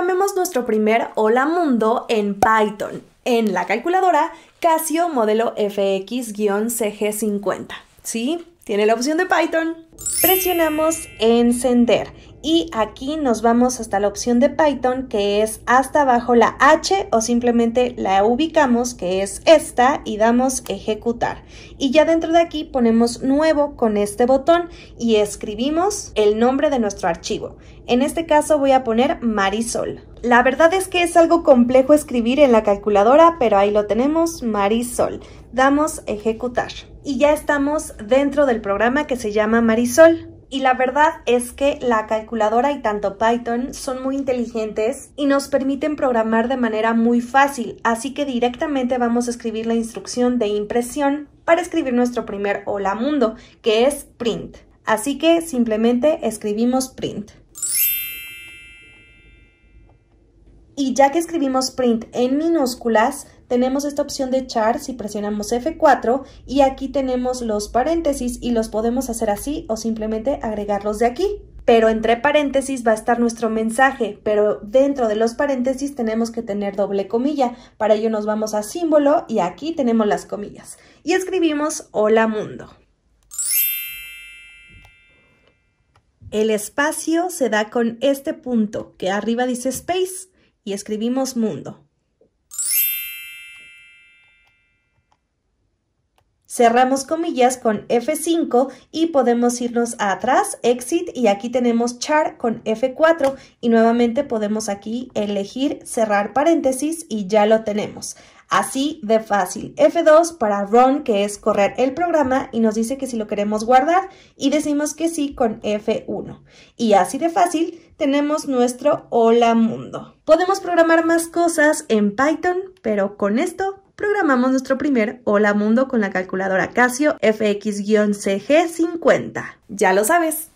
programemos nuestro primer hola mundo en Python, en la calculadora Casio modelo FX-CG50. ¿Sí? Tiene la opción de Python. Presionamos encender y aquí nos vamos hasta la opción de Python que es hasta abajo la H o simplemente la ubicamos que es esta y damos ejecutar y ya dentro de aquí ponemos nuevo con este botón y escribimos el nombre de nuestro archivo en este caso voy a poner Marisol la verdad es que es algo complejo escribir en la calculadora pero ahí lo tenemos Marisol damos ejecutar y ya estamos dentro del programa que se llama Marisol y la verdad es que la calculadora y tanto Python son muy inteligentes y nos permiten programar de manera muy fácil, así que directamente vamos a escribir la instrucción de impresión para escribir nuestro primer hola mundo, que es print. Así que simplemente escribimos print. Y ya que escribimos print en minúsculas, tenemos esta opción de char si presionamos F4 y aquí tenemos los paréntesis y los podemos hacer así o simplemente agregarlos de aquí. Pero entre paréntesis va a estar nuestro mensaje, pero dentro de los paréntesis tenemos que tener doble comilla. Para ello nos vamos a símbolo y aquí tenemos las comillas. Y escribimos Hola Mundo. El espacio se da con este punto que arriba dice space y escribimos mundo. Cerramos comillas con F5 y podemos irnos atrás, Exit, y aquí tenemos Char con F4 y nuevamente podemos aquí elegir cerrar paréntesis y ya lo tenemos. Así de fácil. F2 para run, que es correr el programa, y nos dice que si lo queremos guardar, y decimos que sí con F1. Y así de fácil tenemos nuestro hola mundo. Podemos programar más cosas en Python, pero con esto programamos nuestro primer Hola Mundo con la calculadora Casio FX-CG50. Ya lo sabes.